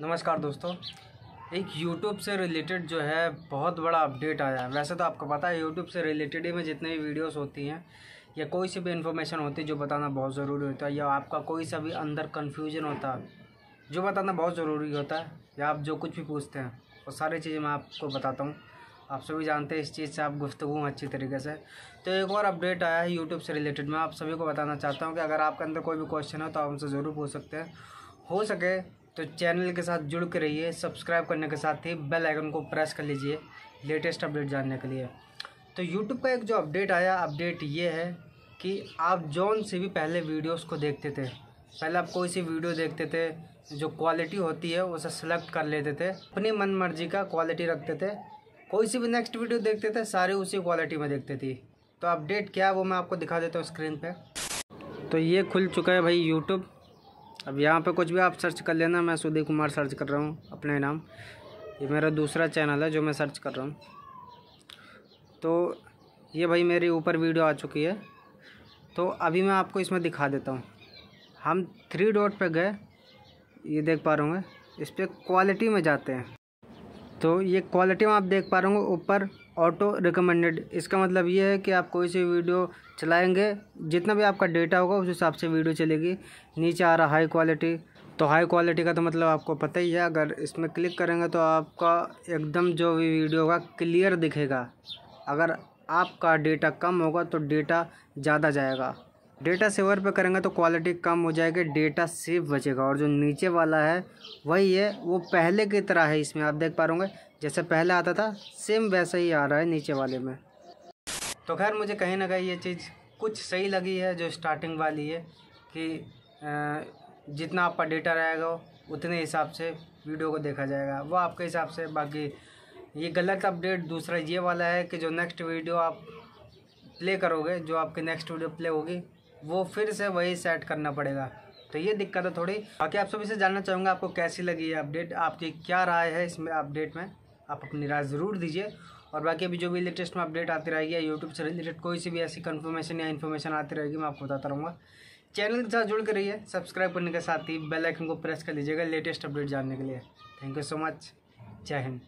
नमस्कार दोस्तों एक YouTube से रिलेटेड जो है बहुत बड़ा अपडेट आया है वैसे तो आपको पता है YouTube से रिलेटेड ही में जितने भी वीडियोस होती हैं या कोई सी भी इन्फॉर्मेशन होती है जो बताना बहुत ज़रूरी होता है या आपका कोई सा भी अंदर कन्फ्यूजन होता है जो बताना बहुत ज़रूरी होता है या आप जो कुछ भी पूछते हैं वो सारी चीज़ें मैं आपको बताता हूँ आप सभी जानते हैं इस चीज़ से आप गुफ्तु अच्छी तरीके से तो एक और अपडेट आया है यूट्यूब से रिलेटेड मैं आप सभी को बताना चाहता हूँ कि अगर आपके अंदर कोई भी क्वेश्चन है तो आप उनसे ज़रूर पूछ सकते हैं हो सके तो चैनल के साथ जुड़ के रहिए सब्सक्राइब करने के साथ ही बेल आइकन को प्रेस कर लीजिए लेटेस्ट अपडेट जानने के लिए तो यूट्यूब का एक जो अपडेट आया अपडेट ये है कि आप जौन से भी पहले वीडियोस को देखते थे पहले आप कोई सी वीडियो देखते थे जो क्वालिटी होती है उसे सेलेक्ट कर लेते थे अपनी मन मर्जी का क्वालिटी रखते थे कोई सी भी नेक्स्ट वीडियो देखते थे सारे उसी क्वालिटी में देखते थी तो अपडेट क्या है वो मैं आपको दिखा देता हूँ स्क्रीन पर तो ये खुल चुका है भाई यूट्यूब अब यहाँ पे कुछ भी आप सर्च कर लेना मैं सुधीर कुमार सर्च कर रहा हूँ अपने नाम ये मेरा दूसरा चैनल है जो मैं सर्च कर रहा हूँ तो ये भाई मेरी ऊपर वीडियो आ चुकी है तो अभी मैं आपको इसमें दिखा देता हूँ हम थ्री डॉट पे गए ये देख पा रहे होंगे इस पर क्वालिटी में जाते हैं तो ये क्वालिटी में आप देख पा रहे होंगे ऊपर ऑटो रिकमेंडेड इसका मतलब ये है कि आप कोई सी वीडियो चलाएंगे जितना भी आपका डेटा होगा उस हिसाब से वीडियो चलेगी नीचे आ रहा हाई क्वालिटी तो हाई क्वालिटी का तो मतलब आपको पता ही है अगर इसमें क्लिक करेंगे तो आपका एकदम जो भी वीडियो होगा क्लियर दिखेगा अगर आपका डेटा कम होगा तो डेटा ज़्यादा जाएगा डेटा सेवर पे करेंगे तो क्वालिटी कम हो जाएगी डेटा सेव बचेगा और जो नीचे वाला है वही है वो पहले की तरह है इसमें आप देख पा रहोगे जैसे पहले आता था सेम वैसा ही आ रहा है नीचे वाले में तो खैर मुझे कहीं ना कहीं ये चीज़ कुछ सही लगी है जो स्टार्टिंग वाली है कि जितना आपका डेटा रहेगा उतने हिसाब से वीडियो को देखा जाएगा वो आपके हिसाब से बाकी ये गलत अपडेट दूसरा ये वाला है कि जो नेक्स्ट वीडियो आप प्ले करोगे जो आपकी नेक्स्ट वीडियो प्ले होगी वो फिर से वही सेट करना पड़ेगा तो ये दिक्कत है थोड़ी बाकी आप सभी से जानना चाहूँगा आपको कैसी लगी ये अपडेट आपकी क्या राय है इसमें अपडेट में आप अपनी राय ज़रूर दीजिए और बाकी अभी जो भी लेटेस्ट में अपडेट आती रहेगी या यूट्यूब से रिलेटेड कोई सी भी ऐसी कन्फर्मेशन या इन्फॉर्मेशन आती रहेगी मैं आपको बताता रहूँगा चैनल के साथ जुड़ के रहिए सब्सक्राइब करने के साथ ही बेल आइकन को प्रेस कर लीजिएगा लेटेस्ट अपडेट जानने के लिए थैंक यू सो मच जय हिंद